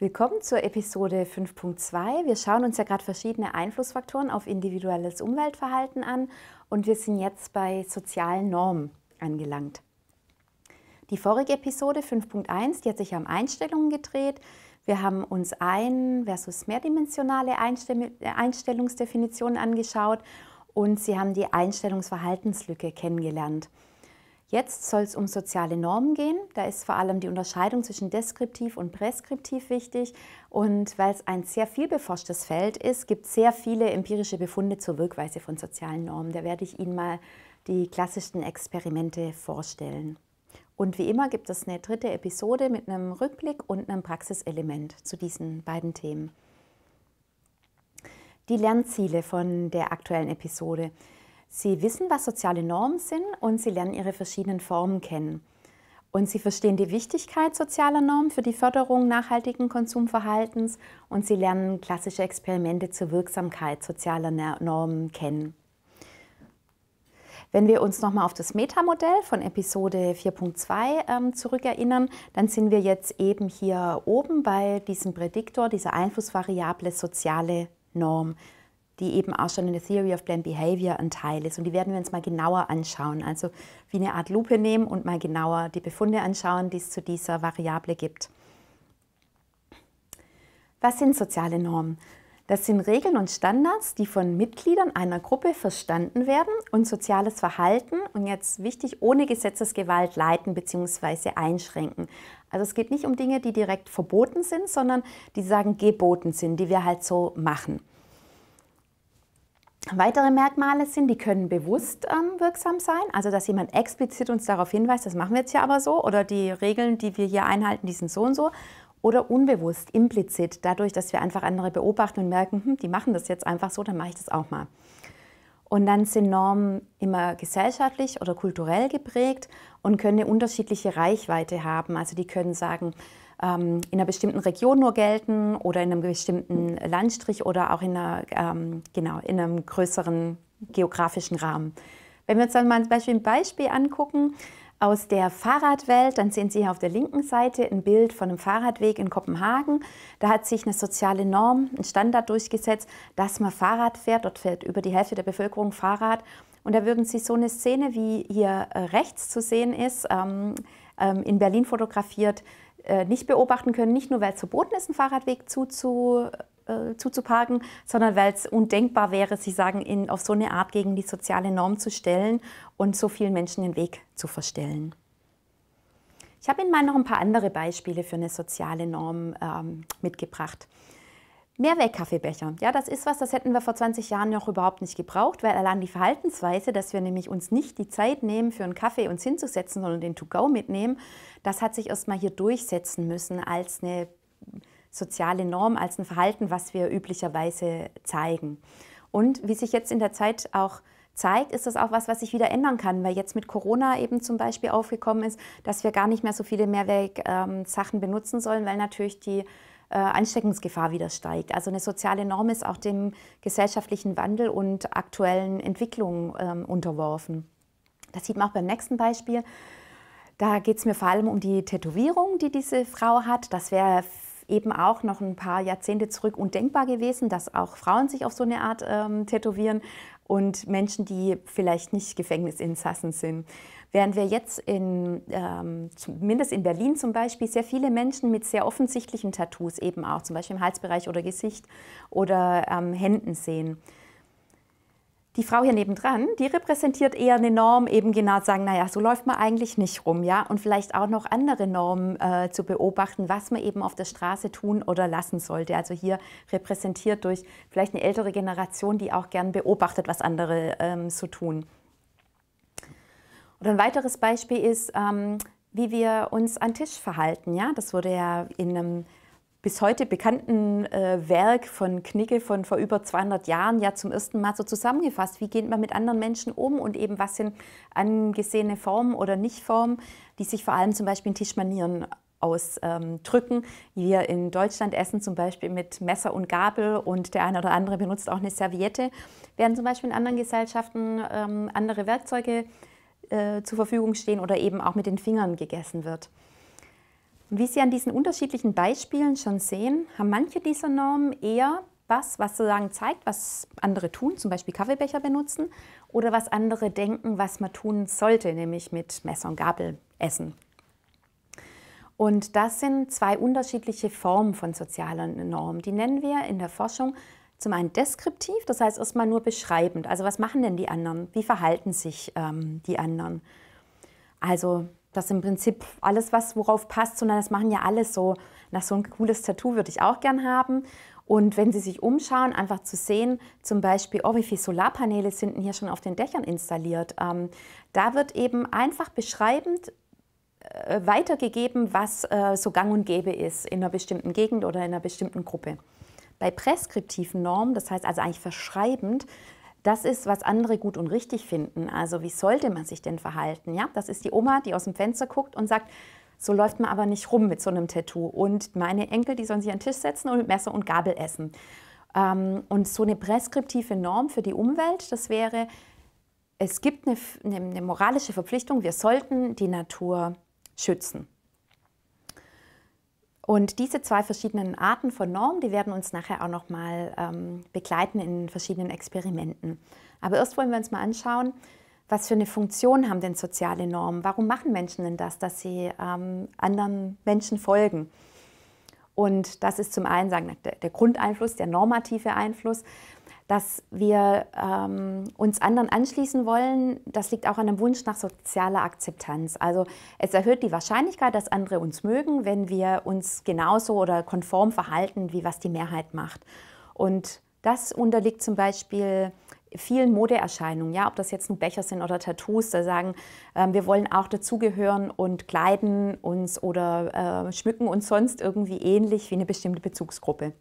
Willkommen zur Episode 5.2. Wir schauen uns ja gerade verschiedene Einflussfaktoren auf individuelles Umweltverhalten an und wir sind jetzt bei sozialen Normen angelangt. Die vorige Episode 5.1, die hat sich ja Einstellungen gedreht. Wir haben uns ein- versus mehrdimensionale Einstellungsdefinitionen angeschaut und Sie haben die Einstellungsverhaltenslücke kennengelernt. Jetzt soll es um soziale Normen gehen. Da ist vor allem die Unterscheidung zwischen deskriptiv und präskriptiv wichtig. Und weil es ein sehr viel beforschtes Feld ist, gibt es sehr viele empirische Befunde zur Wirkweise von sozialen Normen. Da werde ich Ihnen mal die klassischsten Experimente vorstellen. Und wie immer gibt es eine dritte Episode mit einem Rückblick und einem Praxiselement zu diesen beiden Themen. Die Lernziele von der aktuellen Episode. Sie wissen, was soziale Normen sind und sie lernen ihre verschiedenen Formen kennen. Und sie verstehen die Wichtigkeit sozialer Normen für die Förderung nachhaltigen Konsumverhaltens und sie lernen klassische Experimente zur Wirksamkeit sozialer Normen kennen. Wenn wir uns nochmal auf das Metamodell von Episode 4.2 ähm, zurückerinnern, dann sind wir jetzt eben hier oben bei diesem Prädiktor, dieser Einflussvariable soziale Norm die eben auch schon in der Theory of Blend Behavior ein Teil ist. Und die werden wir uns mal genauer anschauen. Also wie eine Art Lupe nehmen und mal genauer die Befunde anschauen, die es zu dieser Variable gibt. Was sind soziale Normen? Das sind Regeln und Standards, die von Mitgliedern einer Gruppe verstanden werden und soziales Verhalten und jetzt wichtig ohne Gesetzesgewalt leiten bzw. einschränken. Also es geht nicht um Dinge, die direkt verboten sind, sondern die sagen geboten sind, die wir halt so machen. Weitere Merkmale sind, die können bewusst ähm, wirksam sein, also dass jemand explizit uns darauf hinweist, das machen wir jetzt ja aber so, oder die Regeln, die wir hier einhalten, die sind so und so, oder unbewusst, implizit, dadurch, dass wir einfach andere beobachten und merken, hm, die machen das jetzt einfach so, dann mache ich das auch mal. Und dann sind Normen immer gesellschaftlich oder kulturell geprägt und können eine unterschiedliche Reichweite haben. Also die können sagen, ähm, in einer bestimmten Region nur gelten oder in einem bestimmten Landstrich oder auch in, einer, ähm, genau, in einem größeren geografischen Rahmen. Wenn wir uns dann mal zum Beispiel ein Beispiel angucken aus der Fahrradwelt, dann sehen Sie hier auf der linken Seite ein Bild von einem Fahrradweg in Kopenhagen. Da hat sich eine soziale Norm, ein Standard durchgesetzt, dass man Fahrrad fährt. Dort fährt über die Hälfte der Bevölkerung Fahrrad. Und da würden Sie so eine Szene, wie hier äh, rechts zu sehen ist, ähm, ähm, in Berlin fotografiert, äh, nicht beobachten können, nicht nur weil es verboten ist, einen Fahrradweg zuzu, äh, zuzuparken, sondern weil es undenkbar wäre, sich sagen, in, auf so eine Art gegen die soziale Norm zu stellen und so vielen Menschen den Weg zu verstellen. Ich habe Ihnen mal noch ein paar andere Beispiele für eine soziale Norm ähm, mitgebracht. Mehrweg-Kaffeebecher. Ja, das ist was, das hätten wir vor 20 Jahren noch überhaupt nicht gebraucht, weil allein die Verhaltensweise, dass wir nämlich uns nicht die Zeit nehmen, für einen Kaffee uns hinzusetzen, sondern den To-Go mitnehmen, das hat sich erstmal hier durchsetzen müssen als eine soziale Norm, als ein Verhalten, was wir üblicherweise zeigen. Und wie sich jetzt in der Zeit auch zeigt, ist das auch was, was sich wieder ändern kann, weil jetzt mit Corona eben zum Beispiel aufgekommen ist, dass wir gar nicht mehr so viele Mehrweg-Sachen ähm, benutzen sollen, weil natürlich die äh, Ansteckungsgefahr wieder steigt. Also eine soziale Norm ist auch dem gesellschaftlichen Wandel und aktuellen Entwicklungen ähm, unterworfen. Das sieht man auch beim nächsten Beispiel. Da geht es mir vor allem um die Tätowierung, die diese Frau hat. Das wäre eben auch noch ein paar Jahrzehnte zurück undenkbar gewesen, dass auch Frauen sich auf so eine Art ähm, tätowieren und Menschen, die vielleicht nicht Gefängnisinsassen sind. Während wir jetzt in, ähm, zumindest in Berlin zum Beispiel, sehr viele Menschen mit sehr offensichtlichen Tattoos eben auch, zum Beispiel im Halsbereich oder Gesicht oder ähm, Händen sehen. Die Frau hier nebendran, die repräsentiert eher eine Norm, eben genau sagen, naja, so läuft man eigentlich nicht rum, ja, und vielleicht auch noch andere Normen äh, zu beobachten, was man eben auf der Straße tun oder lassen sollte. Also hier repräsentiert durch vielleicht eine ältere Generation, die auch gern beobachtet, was andere ähm, so tun. Oder ein weiteres Beispiel ist, ähm, wie wir uns an Tisch verhalten. Ja? Das wurde ja in einem bis heute bekannten äh, Werk von Knigge von vor über 200 Jahren ja zum ersten Mal so zusammengefasst. Wie geht man mit anderen Menschen um und eben was sind angesehene Formen oder Nichtformen, die sich vor allem zum Beispiel in Tischmanieren ausdrücken. Ähm, wir in Deutschland essen zum Beispiel mit Messer und Gabel und der eine oder andere benutzt auch eine Serviette, während zum Beispiel in anderen Gesellschaften ähm, andere Werkzeuge äh, zur Verfügung stehen oder eben auch mit den Fingern gegessen wird. Und wie Sie an diesen unterschiedlichen Beispielen schon sehen, haben manche dieser Normen eher was, was sozusagen zeigt, was andere tun, zum Beispiel Kaffeebecher benutzen, oder was andere denken, was man tun sollte, nämlich mit Messer und Gabel essen. Und das sind zwei unterschiedliche Formen von sozialen Normen. Die nennen wir in der Forschung zum einen deskriptiv, das heißt erstmal nur beschreibend. Also was machen denn die anderen? Wie verhalten sich ähm, die anderen? Also das ist im Prinzip alles, was worauf passt, sondern das machen ja alle so. Nach so ein cooles Tattoo würde ich auch gern haben. Und wenn Sie sich umschauen, einfach zu sehen, zum Beispiel, oh, wie viele Solarpaneele sind denn hier schon auf den Dächern installiert. Ähm, da wird eben einfach beschreibend äh, weitergegeben, was äh, so gang und gäbe ist in einer bestimmten Gegend oder in einer bestimmten Gruppe. Bei preskriptiven Normen, das heißt also eigentlich verschreibend, das ist, was andere gut und richtig finden. Also wie sollte man sich denn verhalten? Ja, das ist die Oma, die aus dem Fenster guckt und sagt, so läuft man aber nicht rum mit so einem Tattoo. Und meine Enkel, die sollen sich an den Tisch setzen und mit Messer und Gabel essen. Ähm, und so eine preskriptive Norm für die Umwelt, das wäre, es gibt eine, eine moralische Verpflichtung, wir sollten die Natur schützen. Und diese zwei verschiedenen Arten von Normen, die werden uns nachher auch nochmal ähm, begleiten in verschiedenen Experimenten. Aber erst wollen wir uns mal anschauen, was für eine Funktion haben denn soziale Normen? Warum machen Menschen denn das, dass sie ähm, anderen Menschen folgen? Und das ist zum einen sagen, der, der Grundeinfluss, der normative Einfluss dass wir ähm, uns anderen anschließen wollen, das liegt auch an dem Wunsch nach sozialer Akzeptanz. Also es erhöht die Wahrscheinlichkeit, dass andere uns mögen, wenn wir uns genauso oder konform verhalten, wie was die Mehrheit macht. Und das unterliegt zum Beispiel vielen Modeerscheinungen, ja, ob das jetzt ein Becher sind oder Tattoos, da sagen, äh, wir wollen auch dazugehören und kleiden uns oder äh, schmücken uns sonst irgendwie ähnlich wie eine bestimmte Bezugsgruppe.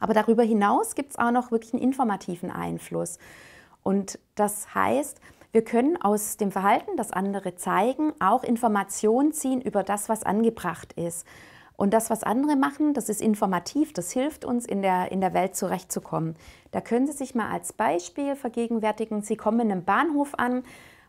Aber darüber hinaus gibt es auch noch wirklich einen informativen Einfluss. Und das heißt, wir können aus dem Verhalten, das andere zeigen, auch Informationen ziehen über das, was angebracht ist. Und das, was andere machen, das ist informativ, das hilft uns, in der, in der Welt zurechtzukommen. Da können Sie sich mal als Beispiel vergegenwärtigen, Sie kommen in einem Bahnhof an,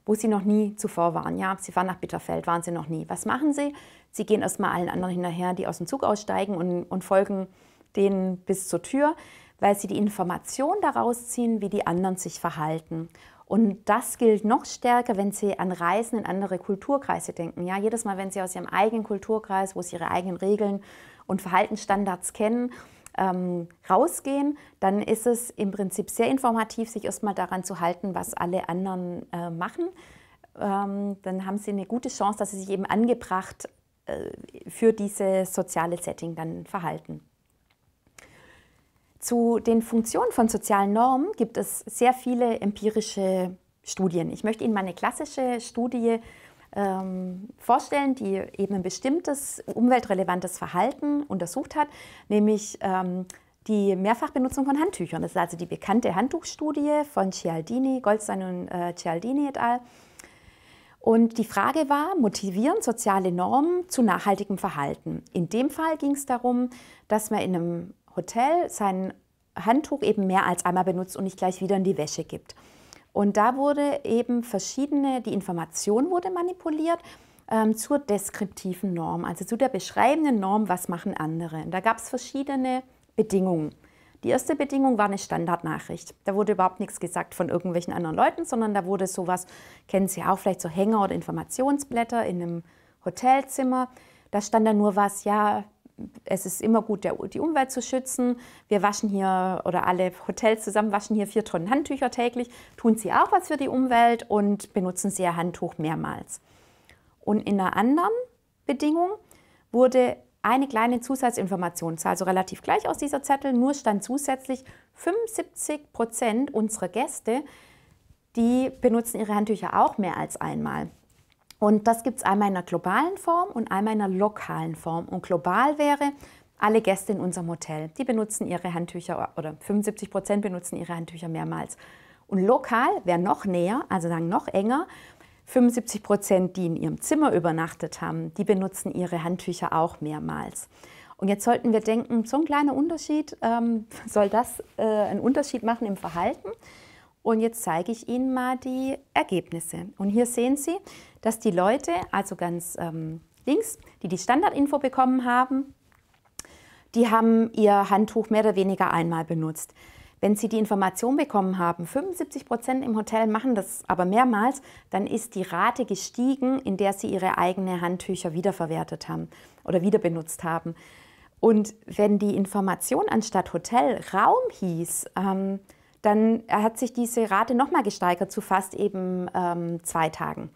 wo Sie noch nie zuvor waren. Ja, Sie fahren nach Bitterfeld, waren Sie noch nie. Was machen Sie? Sie gehen erstmal allen anderen hinterher, die aus dem Zug aussteigen und, und folgen denen bis zur Tür, weil sie die Information daraus ziehen, wie die anderen sich verhalten. Und das gilt noch stärker, wenn Sie an Reisen in andere Kulturkreise denken. Ja, jedes Mal, wenn Sie aus Ihrem eigenen Kulturkreis, wo Sie Ihre eigenen Regeln und Verhaltensstandards kennen, ähm, rausgehen, dann ist es im Prinzip sehr informativ, sich erstmal daran zu halten, was alle anderen äh, machen. Ähm, dann haben Sie eine gute Chance, dass Sie sich eben angebracht äh, für dieses soziale Setting dann verhalten. Zu den Funktionen von sozialen Normen gibt es sehr viele empirische Studien. Ich möchte Ihnen mal eine klassische Studie ähm, vorstellen, die eben ein bestimmtes umweltrelevantes Verhalten untersucht hat, nämlich ähm, die Mehrfachbenutzung von Handtüchern. Das ist also die bekannte Handtuchstudie von Cialdini, Goldstein und äh, Cialdini et al. Und die Frage war, motivieren soziale Normen zu nachhaltigem Verhalten? In dem Fall ging es darum, dass man in einem Hotel sein Handtuch eben mehr als einmal benutzt und nicht gleich wieder in die Wäsche gibt. Und da wurde eben verschiedene, die Information wurde manipuliert ähm, zur deskriptiven Norm, also zu der beschreibenden Norm, was machen andere. Und da gab es verschiedene Bedingungen. Die erste Bedingung war eine Standardnachricht. Da wurde überhaupt nichts gesagt von irgendwelchen anderen Leuten, sondern da wurde sowas, kennen Sie auch vielleicht so Hänger oder Informationsblätter in einem Hotelzimmer. Da stand dann nur was, ja, es ist immer gut, der, die Umwelt zu schützen. Wir waschen hier oder alle Hotels zusammen waschen hier vier Tonnen Handtücher täglich, tun sie auch was für die Umwelt und benutzen sie ihr Handtuch mehrmals. Und in einer anderen Bedingung wurde eine kleine Zusatzinformation, sah also relativ gleich aus dieser Zettel, nur stand zusätzlich 75 Prozent unserer Gäste, die benutzen ihre Handtücher auch mehr als einmal. Und das gibt es einmal in einer globalen Form und einmal in einer lokalen Form. Und global wäre, alle Gäste in unserem Hotel, die benutzen ihre Handtücher oder 75 Prozent benutzen ihre Handtücher mehrmals. Und lokal wäre noch näher, also sagen noch enger, 75 Prozent, die in ihrem Zimmer übernachtet haben, die benutzen ihre Handtücher auch mehrmals. Und jetzt sollten wir denken, so ein kleiner Unterschied, ähm, soll das äh, einen Unterschied machen im Verhalten? Und jetzt zeige ich Ihnen mal die Ergebnisse. Und hier sehen Sie, dass die Leute, also ganz ähm, links, die die Standardinfo bekommen haben, die haben ihr Handtuch mehr oder weniger einmal benutzt. Wenn Sie die Information bekommen haben, 75 Prozent im Hotel machen das aber mehrmals, dann ist die Rate gestiegen, in der Sie Ihre eigenen Handtücher wiederverwertet haben oder wieder benutzt haben. Und wenn die Information anstatt Hotel Raum hieß, ähm, dann hat sich diese Rate nochmal gesteigert zu fast eben ähm, zwei Tagen.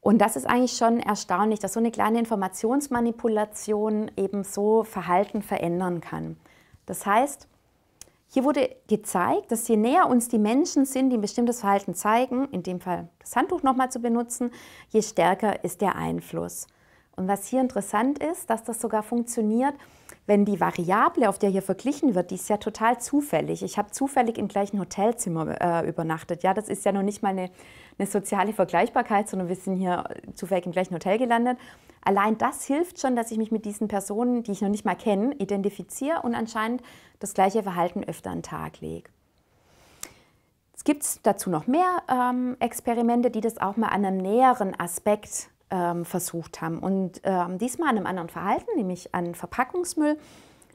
Und das ist eigentlich schon erstaunlich, dass so eine kleine Informationsmanipulation eben so Verhalten verändern kann. Das heißt, hier wurde gezeigt, dass je näher uns die Menschen sind, die ein bestimmtes Verhalten zeigen, in dem Fall das Handtuch nochmal zu benutzen, je stärker ist der Einfluss. Und was hier interessant ist, dass das sogar funktioniert, wenn die Variable, auf der hier verglichen wird, die ist ja total zufällig. Ich habe zufällig im gleichen Hotelzimmer äh, übernachtet. Ja, das ist ja noch nicht mal eine eine soziale Vergleichbarkeit, sondern wir sind hier zufällig im gleichen Hotel gelandet. Allein das hilft schon, dass ich mich mit diesen Personen, die ich noch nicht mal kenne, identifiziere und anscheinend das gleiche Verhalten öfter an den Tag lege. Es gibt dazu noch mehr ähm, Experimente, die das auch mal an einem näheren Aspekt ähm, versucht haben. Und ähm, diesmal an einem anderen Verhalten, nämlich an Verpackungsmüll.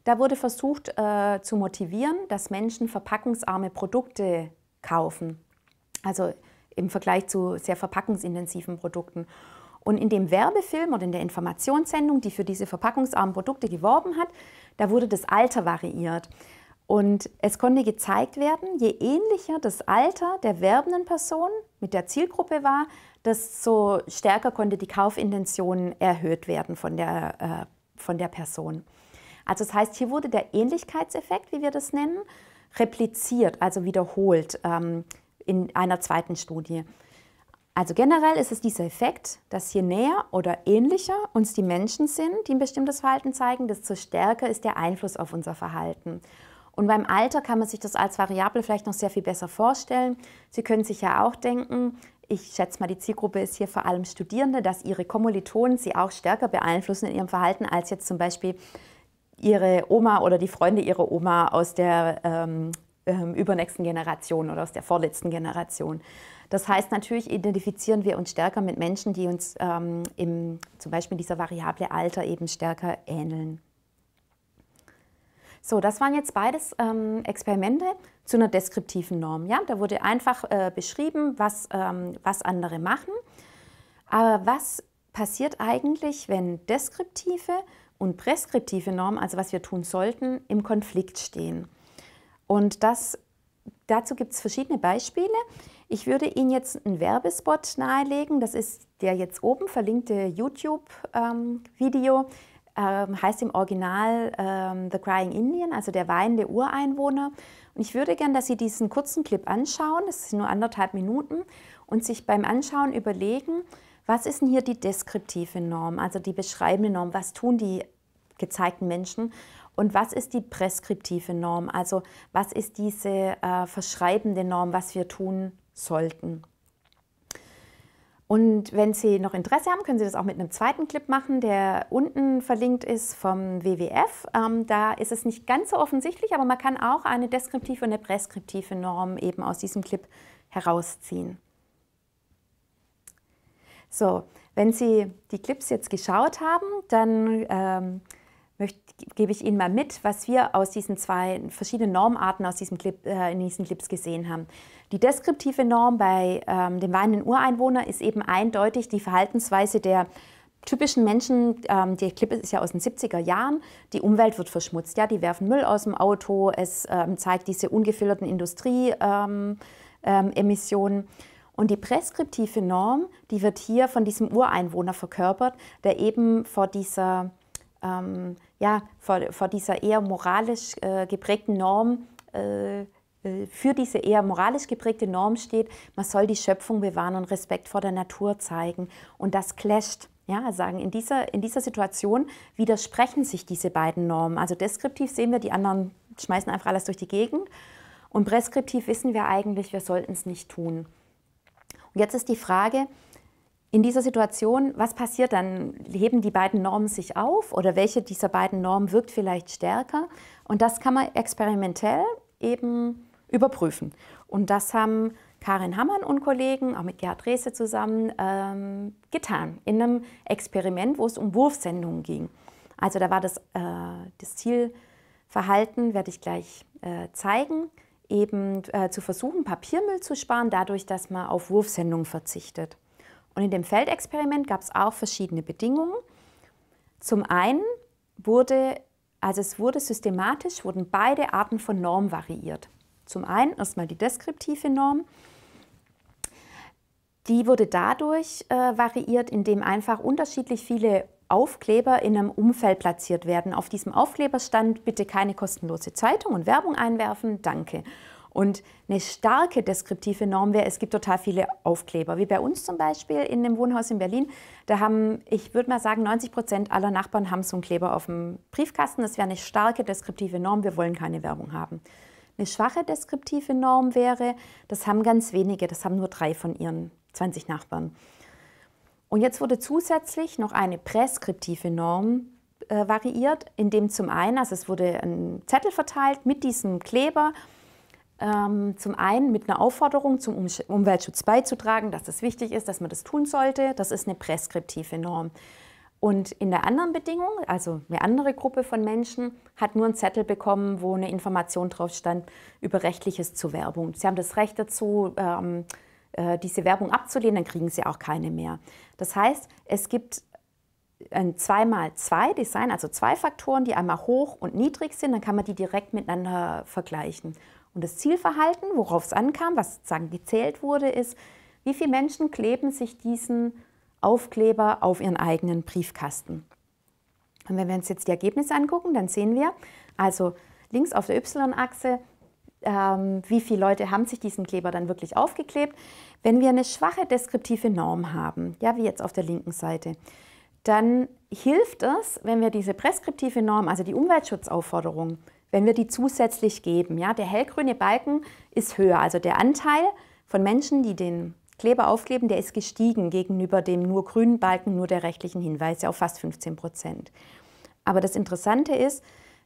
Da wurde versucht äh, zu motivieren, dass Menschen verpackungsarme Produkte kaufen. Also im Vergleich zu sehr verpackungsintensiven Produkten. Und in dem Werbefilm oder in der Informationssendung, die für diese verpackungsarmen Produkte geworben hat, da wurde das Alter variiert. Und es konnte gezeigt werden, je ähnlicher das Alter der werbenden Person mit der Zielgruppe war, desto stärker konnte die Kaufintention erhöht werden von der, äh, von der Person. Also das heißt, hier wurde der Ähnlichkeitseffekt, wie wir das nennen, repliziert, also wiederholt. Ähm, in einer zweiten Studie. Also generell ist es dieser Effekt, dass je näher oder ähnlicher uns die Menschen sind, die ein bestimmtes Verhalten zeigen, desto stärker ist der Einfluss auf unser Verhalten. Und beim Alter kann man sich das als Variable vielleicht noch sehr viel besser vorstellen. Sie können sich ja auch denken, ich schätze mal, die Zielgruppe ist hier vor allem Studierende, dass ihre Kommilitonen sie auch stärker beeinflussen in ihrem Verhalten als jetzt zum Beispiel ihre Oma oder die Freunde ihrer Oma aus der ähm, ähm, übernächsten Generation oder aus der vorletzten Generation. Das heißt, natürlich identifizieren wir uns stärker mit Menschen, die uns ähm, im, zum Beispiel dieser Variable Alter eben stärker ähneln. So, das waren jetzt beides ähm, Experimente zu einer deskriptiven Norm. Ja? Da wurde einfach äh, beschrieben, was, ähm, was andere machen. Aber was passiert eigentlich, wenn deskriptive und präskriptive Normen, also was wir tun sollten, im Konflikt stehen? Und das, dazu gibt es verschiedene Beispiele. Ich würde Ihnen jetzt einen Werbespot nahelegen. Das ist der jetzt oben verlinkte YouTube-Video. Ähm, ähm, heißt im Original ähm, The Crying Indian, also der weinende Ureinwohner. Und ich würde gerne, dass Sie diesen kurzen Clip anschauen, das sind nur anderthalb Minuten, und sich beim Anschauen überlegen, was ist denn hier die deskriptive Norm, also die beschreibende Norm, was tun die gezeigten Menschen und was ist die preskriptive Norm? Also was ist diese äh, verschreibende Norm, was wir tun sollten? Und wenn Sie noch Interesse haben, können Sie das auch mit einem zweiten Clip machen, der unten verlinkt ist vom WWF. Ähm, da ist es nicht ganz so offensichtlich, aber man kann auch eine deskriptive und eine präskriptive Norm eben aus diesem Clip herausziehen. So, wenn Sie die Clips jetzt geschaut haben, dann ähm, gebe ich Ihnen mal mit, was wir aus diesen zwei verschiedenen Normarten aus diesem Clip, äh, in diesen Clips gesehen haben. Die deskriptive Norm bei ähm, dem weinenden Ureinwohner ist eben eindeutig die Verhaltensweise der typischen Menschen, ähm, der Clip ist ja aus den 70er Jahren, die Umwelt wird verschmutzt. Ja, die werfen Müll aus dem Auto, es ähm, zeigt diese ungefilterten Industrieemissionen. Ähm, ähm, Und die preskriptive Norm, die wird hier von diesem Ureinwohner verkörpert, der eben vor dieser ähm, ja, vor, vor, dieser eher moralisch äh, geprägten Norm, äh, äh, für diese eher moralisch geprägte Norm steht, man soll die Schöpfung bewahren und Respekt vor der Natur zeigen. Und das clasht. Ja, sagen, in dieser, in dieser Situation widersprechen sich diese beiden Normen. Also deskriptiv sehen wir, die anderen schmeißen einfach alles durch die Gegend. Und preskriptiv wissen wir eigentlich, wir sollten es nicht tun. Und jetzt ist die Frage, in dieser Situation, was passiert dann? Heben die beiden Normen sich auf oder welche dieser beiden Normen wirkt vielleicht stärker? Und das kann man experimentell eben überprüfen. Und das haben Karin Hammann und Kollegen, auch mit Gerhard Rehse zusammen, ähm, getan in einem Experiment, wo es um Wurfsendungen ging. Also da war das, äh, das Zielverhalten, werde ich gleich äh, zeigen, eben äh, zu versuchen, Papiermüll zu sparen, dadurch, dass man auf Wurfsendungen verzichtet. Und in dem Feldexperiment gab es auch verschiedene Bedingungen. Zum einen wurde, also es wurde systematisch, wurden beide Arten von Norm variiert. Zum einen erstmal die deskriptive Norm. Die wurde dadurch äh, variiert, indem einfach unterschiedlich viele Aufkleber in einem Umfeld platziert werden. Auf diesem Aufkleber stand bitte keine kostenlose Zeitung und Werbung einwerfen, danke. Und eine starke deskriptive Norm wäre, es gibt total viele Aufkleber, wie bei uns zum Beispiel in dem Wohnhaus in Berlin. Da haben, ich würde mal sagen, 90 Prozent aller Nachbarn haben so einen Kleber auf dem Briefkasten. Das wäre eine starke deskriptive Norm, wir wollen keine Werbung haben. Eine schwache deskriptive Norm wäre, das haben ganz wenige, das haben nur drei von ihren 20 Nachbarn. Und jetzt wurde zusätzlich noch eine präskriptive Norm äh, variiert, indem zum einen, also es wurde ein Zettel verteilt mit diesem Kleber ähm, zum einen mit einer Aufforderung zum Umweltschutz beizutragen, dass das wichtig ist, dass man das tun sollte. Das ist eine preskriptive Norm. Und in der anderen Bedingung, also eine andere Gruppe von Menschen, hat nur einen Zettel bekommen, wo eine Information drauf stand über Rechtliches zur Werbung. Sie haben das Recht dazu, ähm, äh, diese Werbung abzulehnen, dann kriegen sie auch keine mehr. Das heißt, es gibt ein 2x2-Design, also zwei Faktoren, die einmal hoch und niedrig sind, dann kann man die direkt miteinander vergleichen. Und das Zielverhalten, worauf es ankam, was sozusagen gezählt wurde, ist, wie viele Menschen kleben sich diesen Aufkleber auf ihren eigenen Briefkasten. Und wenn wir uns jetzt die Ergebnisse angucken, dann sehen wir, also links auf der Y-Achse, ähm, wie viele Leute haben sich diesen Kleber dann wirklich aufgeklebt. Wenn wir eine schwache deskriptive Norm haben, ja, wie jetzt auf der linken Seite, dann hilft es, wenn wir diese preskriptive Norm, also die Umweltschutzaufforderung, wenn wir die zusätzlich geben. Ja, der hellgrüne Balken ist höher, also der Anteil von Menschen, die den Kleber aufkleben, der ist gestiegen gegenüber dem nur grünen Balken, nur der rechtlichen Hinweise auf fast 15 Prozent. Aber das Interessante ist,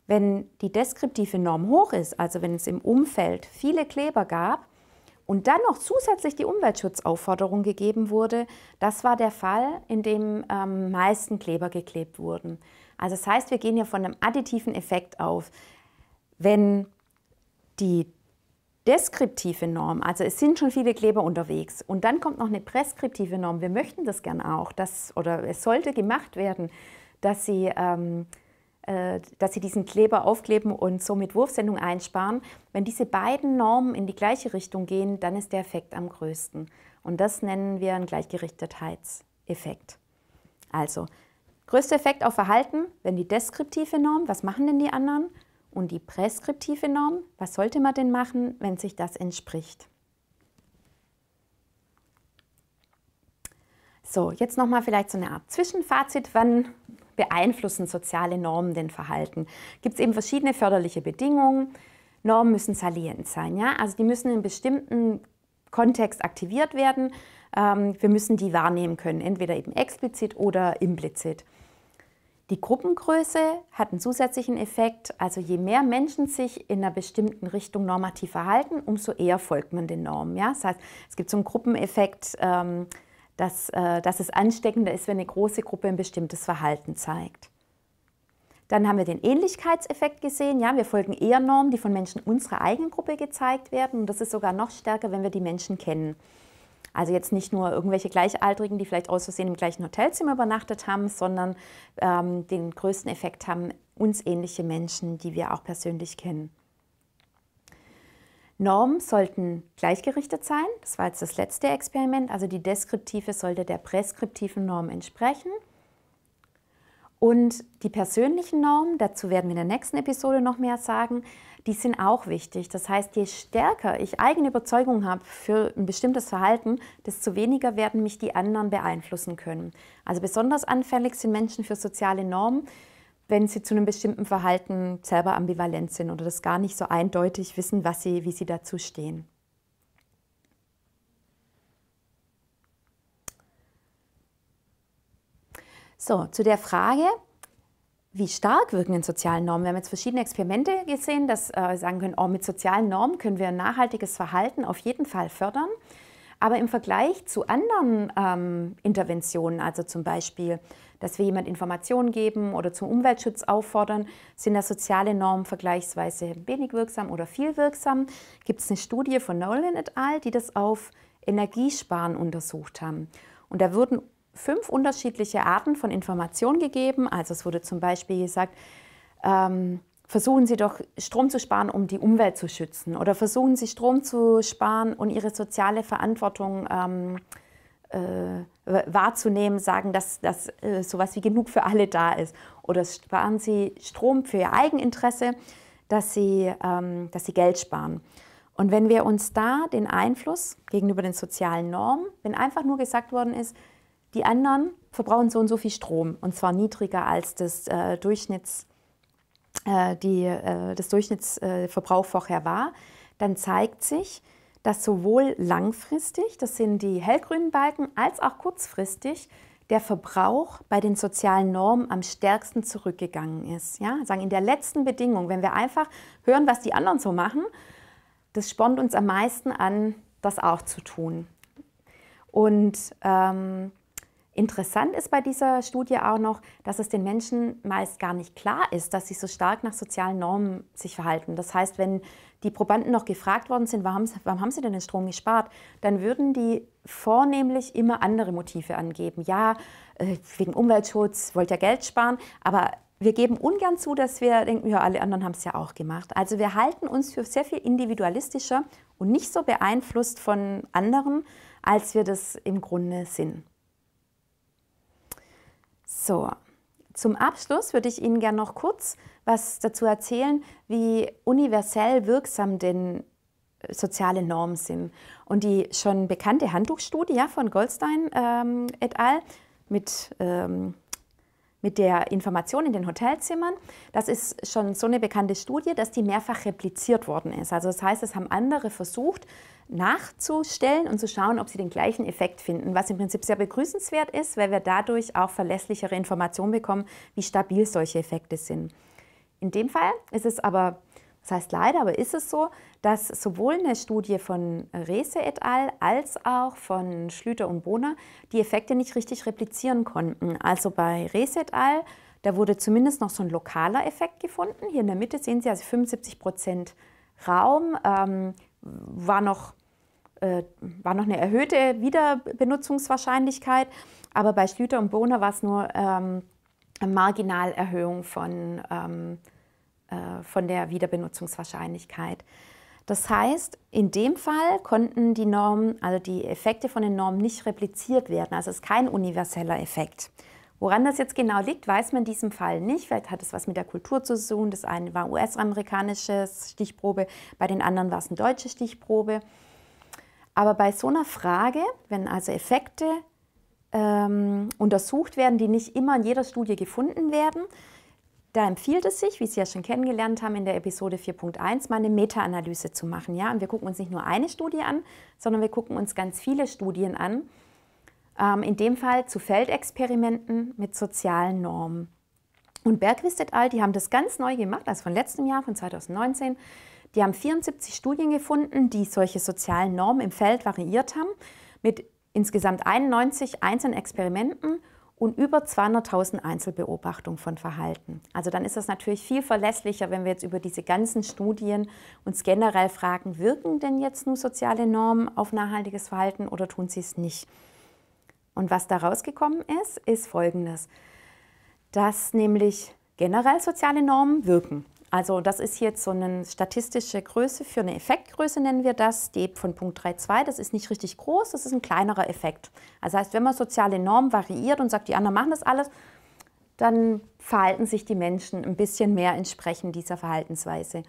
wenn die deskriptive Norm hoch ist, also wenn es im Umfeld viele Kleber gab und dann noch zusätzlich die Umweltschutzaufforderung gegeben wurde, das war der Fall, in dem ähm, meisten Kleber geklebt wurden. Also das heißt, wir gehen hier von einem additiven Effekt auf wenn die deskriptive Norm, also es sind schon viele Kleber unterwegs und dann kommt noch eine preskriptive Norm, wir möchten das gern auch, dass, oder es sollte gemacht werden, dass sie, ähm, äh, dass sie diesen Kleber aufkleben und somit Wurfsendung einsparen. Wenn diese beiden Normen in die gleiche Richtung gehen, dann ist der Effekt am größten. Und das nennen wir einen Gleichgerichtetheitseffekt. Also, größter Effekt auf Verhalten, wenn die deskriptive Norm, was machen denn die anderen? Und die präskriptive Norm, was sollte man denn machen, wenn sich das entspricht? So, jetzt nochmal vielleicht so eine Art Zwischenfazit. Wann beeinflussen soziale Normen denn Verhalten? Gibt es eben verschiedene förderliche Bedingungen. Normen müssen salient sein, ja? Also die müssen in bestimmten Kontext aktiviert werden. Ähm, wir müssen die wahrnehmen können, entweder eben explizit oder implizit. Die Gruppengröße hat einen zusätzlichen Effekt, also je mehr Menschen sich in einer bestimmten Richtung normativ verhalten, umso eher folgt man den Normen. Ja? Das heißt, es gibt so einen Gruppeneffekt, ähm, dass, äh, dass es ansteckender ist, wenn eine große Gruppe ein bestimmtes Verhalten zeigt. Dann haben wir den Ähnlichkeitseffekt gesehen. Ja, wir folgen eher Normen, die von Menschen unserer eigenen Gruppe gezeigt werden. Und das ist sogar noch stärker, wenn wir die Menschen kennen. Also jetzt nicht nur irgendwelche Gleichaltrigen, die vielleicht aus Versehen im gleichen Hotelzimmer übernachtet haben, sondern ähm, den größten Effekt haben uns ähnliche Menschen, die wir auch persönlich kennen. Normen sollten gleichgerichtet sein. Das war jetzt das letzte Experiment. Also die deskriptive sollte der präskriptiven Norm entsprechen. Und die persönlichen Normen, dazu werden wir in der nächsten Episode noch mehr sagen, die sind auch wichtig. Das heißt, je stärker ich eigene Überzeugung habe für ein bestimmtes Verhalten, desto weniger werden mich die anderen beeinflussen können. Also besonders anfällig sind Menschen für soziale Normen, wenn sie zu einem bestimmten Verhalten selber ambivalent sind oder das gar nicht so eindeutig wissen, was sie, wie sie dazu stehen. So, zu der Frage, wie stark wirken denn soziale Normen? Wir haben jetzt verschiedene Experimente gesehen, dass äh, sagen können, oh, mit sozialen Normen können wir ein nachhaltiges Verhalten auf jeden Fall fördern. Aber im Vergleich zu anderen ähm, Interventionen, also zum Beispiel, dass wir jemand Informationen geben oder zum Umweltschutz auffordern, sind da soziale Normen vergleichsweise wenig wirksam oder viel wirksam. Gibt es eine Studie von Nolan et al., die das auf Energiesparen untersucht haben. Und da wurden fünf unterschiedliche Arten von Informationen gegeben. Also es wurde zum Beispiel gesagt, ähm, versuchen Sie doch Strom zu sparen, um die Umwelt zu schützen. Oder versuchen Sie Strom zu sparen und Ihre soziale Verantwortung ähm, äh, wahrzunehmen, sagen, dass, dass äh, sowas wie genug für alle da ist. Oder sparen Sie Strom für Ihr Eigeninteresse, dass Sie, ähm, dass Sie Geld sparen. Und wenn wir uns da den Einfluss gegenüber den sozialen Normen, wenn einfach nur gesagt worden ist, die anderen verbrauchen so und so viel Strom und zwar niedriger als das äh, Durchschnitts, äh, die, äh, das Durchschnittsverbrauch vorher war. Dann zeigt sich, dass sowohl langfristig, das sind die hellgrünen Balken, als auch kurzfristig der Verbrauch bei den sozialen Normen am stärksten zurückgegangen ist. Ja, sagen in der letzten Bedingung, wenn wir einfach hören, was die anderen so machen, das spornt uns am meisten an, das auch zu tun. Und ähm, Interessant ist bei dieser Studie auch noch, dass es den Menschen meist gar nicht klar ist, dass sie so stark nach sozialen Normen sich verhalten. Das heißt, wenn die Probanden noch gefragt worden sind, warum, warum haben sie denn den Strom gespart, dann würden die vornehmlich immer andere Motive angeben. Ja, äh, wegen Umweltschutz, wollt ja Geld sparen, aber wir geben ungern zu, dass wir denken, ja, alle anderen haben es ja auch gemacht. Also wir halten uns für sehr viel individualistischer und nicht so beeinflusst von anderen, als wir das im Grunde sind. So, zum Abschluss würde ich Ihnen gerne noch kurz was dazu erzählen, wie universell wirksam denn äh, soziale Normen sind. Und die schon bekannte Handtuchstudie von Goldstein ähm, et al. mit ähm, mit der Information in den Hotelzimmern. Das ist schon so eine bekannte Studie, dass die mehrfach repliziert worden ist. Also das heißt, es haben andere versucht nachzustellen und zu schauen, ob sie den gleichen Effekt finden, was im Prinzip sehr begrüßenswert ist, weil wir dadurch auch verlässlichere Informationen bekommen, wie stabil solche Effekte sind. In dem Fall ist es aber das heißt, leider aber ist es so, dass sowohl eine Studie von Rese et al. als auch von Schlüter und Bohner die Effekte nicht richtig replizieren konnten. Also bei Rese et al., da wurde zumindest noch so ein lokaler Effekt gefunden. Hier in der Mitte sehen Sie also 75 Prozent Raum ähm, war noch äh, war noch eine erhöhte Wiederbenutzungswahrscheinlichkeit, aber bei Schlüter und Bohner war es nur ähm, eine Marginalerhöhung von ähm, äh, von der Wiederbenutzungswahrscheinlichkeit. Das heißt, in dem Fall konnten die Normen, also die Effekte von den Normen nicht repliziert werden. Also es ist kein universeller Effekt. Woran das jetzt genau liegt, weiß man in diesem Fall nicht. Vielleicht hat es was mit der Kultur zu tun. Das eine war US-amerikanische Stichprobe, bei den anderen war es eine deutsche Stichprobe. Aber bei so einer Frage, wenn also Effekte ähm, untersucht werden, die nicht immer in jeder Studie gefunden werden, da empfiehlt es sich, wie Sie ja schon kennengelernt haben in der Episode 4.1, mal eine Meta-Analyse zu machen. Ja? Und wir gucken uns nicht nur eine Studie an, sondern wir gucken uns ganz viele Studien an. Ähm, in dem Fall zu Feldexperimenten mit sozialen Normen. Und Bergquist et al., die haben das ganz neu gemacht, also von letztem Jahr, von 2019. Die haben 74 Studien gefunden, die solche sozialen Normen im Feld variiert haben, mit insgesamt 91 einzelnen Experimenten und über 200.000 Einzelbeobachtungen von Verhalten. Also dann ist das natürlich viel verlässlicher, wenn wir jetzt über diese ganzen Studien uns generell fragen, wirken denn jetzt nur soziale Normen auf nachhaltiges Verhalten oder tun sie es nicht? Und was da rausgekommen ist, ist Folgendes, dass nämlich generell soziale Normen wirken. Also das ist jetzt so eine statistische Größe für eine Effektgröße nennen wir das, die von Punkt 3,2. Das ist nicht richtig groß, das ist ein kleinerer Effekt. Also heißt, wenn man soziale Normen variiert und sagt, die anderen machen das alles, dann verhalten sich die Menschen ein bisschen mehr entsprechend dieser Verhaltensweise.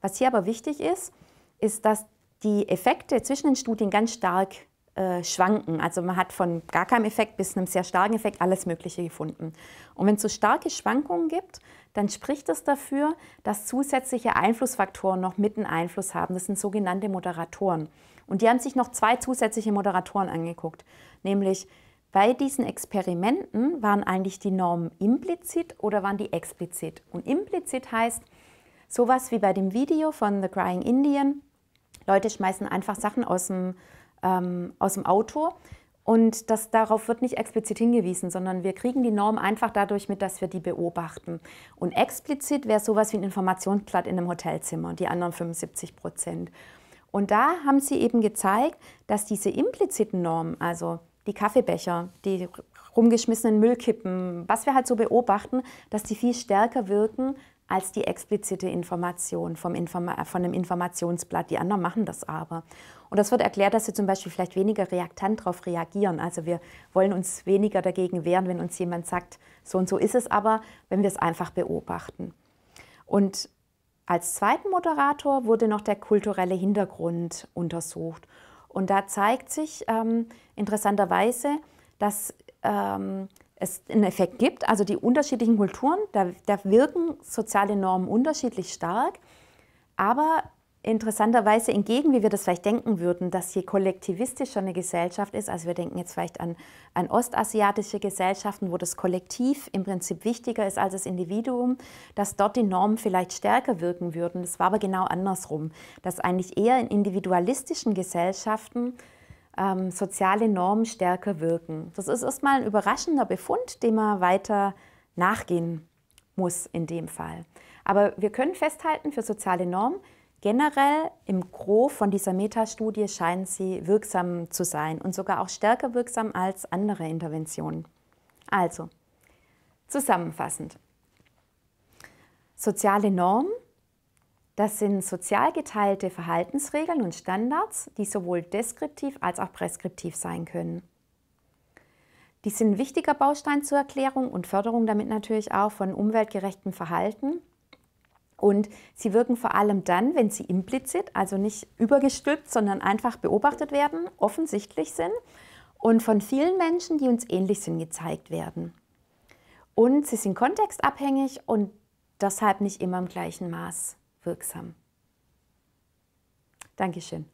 Was hier aber wichtig ist, ist, dass die Effekte zwischen den Studien ganz stark äh, schwanken. Also man hat von gar keinem Effekt bis einem sehr starken Effekt alles Mögliche gefunden. Und wenn es so starke Schwankungen gibt, dann spricht es dafür, dass zusätzliche Einflussfaktoren noch mit einen Einfluss haben. Das sind sogenannte Moderatoren. Und die haben sich noch zwei zusätzliche Moderatoren angeguckt, nämlich bei diesen Experimenten waren eigentlich die Normen implizit oder waren die explizit. Und implizit heißt sowas wie bei dem Video von The Crying Indian. Leute schmeißen einfach Sachen aus dem, ähm, aus dem Auto. Und das, darauf wird nicht explizit hingewiesen, sondern wir kriegen die Norm einfach dadurch mit, dass wir die beobachten. Und explizit wäre sowas wie ein Informationsblatt in einem Hotelzimmer, die anderen 75 Prozent. Und da haben sie eben gezeigt, dass diese impliziten Normen, also die Kaffeebecher, die rumgeschmissenen Müllkippen, was wir halt so beobachten, dass die viel stärker wirken als die explizite Information vom Informa von dem Informationsblatt. Die anderen machen das aber. Und das wird erklärt, dass sie zum Beispiel vielleicht weniger reaktant darauf reagieren. Also wir wollen uns weniger dagegen wehren, wenn uns jemand sagt, so und so ist es aber, wenn wir es einfach beobachten. Und als zweiten Moderator wurde noch der kulturelle Hintergrund untersucht. Und da zeigt sich ähm, interessanterweise, dass ähm, es einen Effekt gibt. Also die unterschiedlichen Kulturen, da, da wirken soziale Normen unterschiedlich stark. Aber interessanterweise entgegen, wie wir das vielleicht denken würden, dass je kollektivistischer eine Gesellschaft ist, also wir denken jetzt vielleicht an, an ostasiatische Gesellschaften, wo das Kollektiv im Prinzip wichtiger ist als das Individuum, dass dort die Normen vielleicht stärker wirken würden. Das war aber genau andersrum, dass eigentlich eher in individualistischen Gesellschaften ähm, soziale Normen stärker wirken. Das ist erstmal ein überraschender Befund, dem man weiter nachgehen muss in dem Fall. Aber wir können festhalten, für soziale Normen Generell im Gro von dieser Metastudie scheinen sie wirksam zu sein und sogar auch stärker wirksam als andere Interventionen. Also, zusammenfassend. Soziale Normen, das sind sozial geteilte Verhaltensregeln und Standards, die sowohl deskriptiv als auch präskriptiv sein können. Die sind ein wichtiger Baustein zur Erklärung und Förderung damit natürlich auch von umweltgerechtem Verhalten und sie wirken vor allem dann, wenn sie implizit, also nicht übergestülpt, sondern einfach beobachtet werden, offensichtlich sind und von vielen Menschen, die uns ähnlich sind, gezeigt werden. Und sie sind kontextabhängig und deshalb nicht immer im gleichen Maß wirksam. Dankeschön.